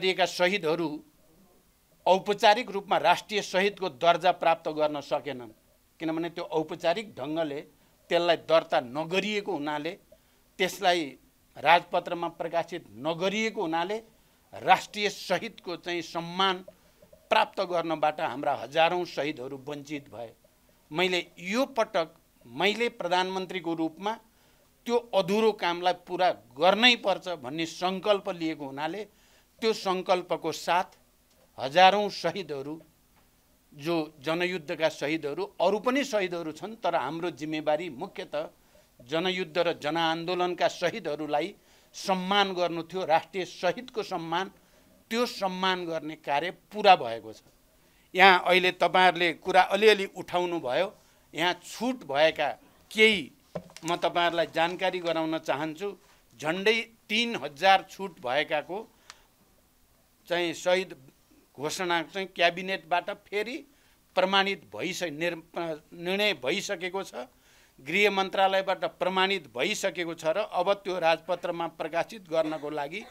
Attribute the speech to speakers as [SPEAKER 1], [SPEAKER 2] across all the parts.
[SPEAKER 1] गरिएका शहीदहरू औपचारिक रूपमा राष्ट्रिय शहीदको दर्जा प्राप्त गर्न सकेनन् किनभने त्यो औपचारिक ढङ्गले त्यसलाई दर्ता नगरिएको हुनाले त्यसलाई राजपत्रमा प्रकाशित नगरिएको हुनाले राष्ट्रिय शहीदको चाहिँ सम्मान प्राप्त गर्नबाट हाम्रा हजारौँ शहीदहरू वञ्चित भए मैले यो पटक मैले प्रधानमन्त्रीको रूपमा त्यो अधुरो कामलाई पुरा गर्नै पर्छ भन्ने सङ्कल्प लिएको हुनाले त्यो सङ्कल्पको साथ हजारौँ शहीदहरू जो जनयुद्धका शहीदहरू अरू पनि शहीदहरू छन् तर हाम्रो जिम्मेवारी मुख्यत जनयुद्ध र जनआन्दोलनका शहीदहरूलाई सम्मान गर्नु थियो राष्ट्रिय शहीदको सम्मान त्यो सम्मान गर्ने कार्य पुरा भएको छ यहाँ अहिले तपाईँहरूले कुरा अलिअलि उठाउनु भयो यहाँ छुट भएका केही म तपाईँहरूलाई जानकारी गराउन चाहन्छु झन्डै तिन हजार छुट भएकाको चाहिँ सहिद घोषणा चाहिँ क्याबिनेटबाट फेरि प्रमाणित भइस निर्णय भइसकेको छ गृह मन्त्रालयबाट प्रमाणित भइसकेको छ र अब त्यो राजपत्रमा प्रकाशित गर्नको लागि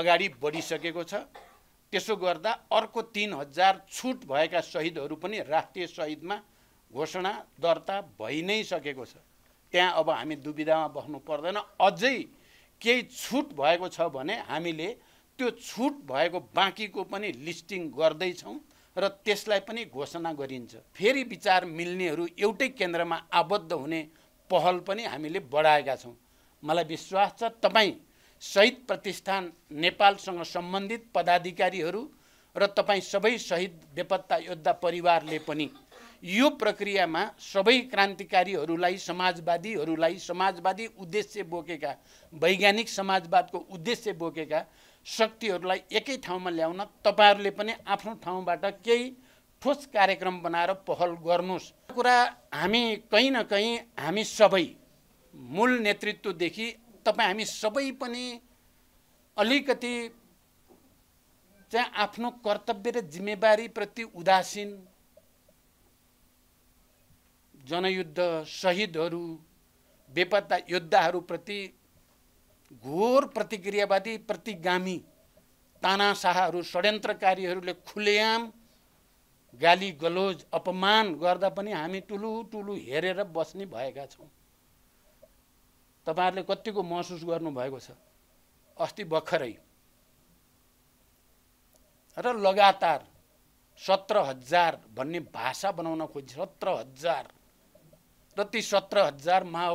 [SPEAKER 1] अगाडि बढिसकेको छ त्यसो गर्दा अर्को तिन हजार छुट भएका शहीदहरू पनि राष्ट्रिय शहीदमा घोषणा दर्ता भइ नै सकेको छ त्यहाँ अब हामी दुविधामा बस्नु पर्दैन अझै केही छुट भएको छ भने हामीले त्यो छुट भएको बाँकीको पनि लिस्टिङ गर्दैछौँ र त्यसलाई पनि घोषणा गरिन्छ फेरि विचार मिल्नेहरू एउटै केन्द्रमा आबद्ध हुने पहल पनि हामीले बढाएका छौँ मलाई विश्वास छ तपाईँ सहिद प्रतिष्ठान नेपालसँग सम्बन्धित पदाधिकारीहरू र तपाईँ सबै सहिद बेपत्ता योद्धा परिवारले पनि यो प्रक्रियामा सबै क्रान्तिकारीहरूलाई समाजवादीहरूलाई समाजवादी उद्देश्य बोकेका वैज्ञानिक समाजवादको उद्देश्य बोकेका शक्तिहरूलाई एकै ठाउँमा ल्याउन तपाईँहरूले पनि आफ्नो ठाउँबाट केही ठोस कार्यक्रम बनाएर पहल गर्नुहोस् कुरा हामी कहीँ न कहीँ हामी सबै मूल नेतृत्वदेखि तपाईँ हामी सबै पनि अलिकति चाहिँ आफ्नो कर्तव्य र जिम्मेवारीप्रति उदासीन जनयुद्ध सहिदहरू बेपत्ता योद्धाहरूप्रति घोर प्रतिक्रियावादी प्रतिगामी तानासाहरू षड्यन्त्रकारीहरूले खुलेआम गाली गलोज अपमान गर्दा पनि हामी टुलु टुलु हेरेर बस्ने भएका छौँ तपाईँहरूले कतिको महसुस गर्नुभएको छ अस्ति भर्खरै र लगातार सत्र हजार भन्ने भाषा बनाउन खोज्छ सत्र हजार र ती सत्र हजार माओ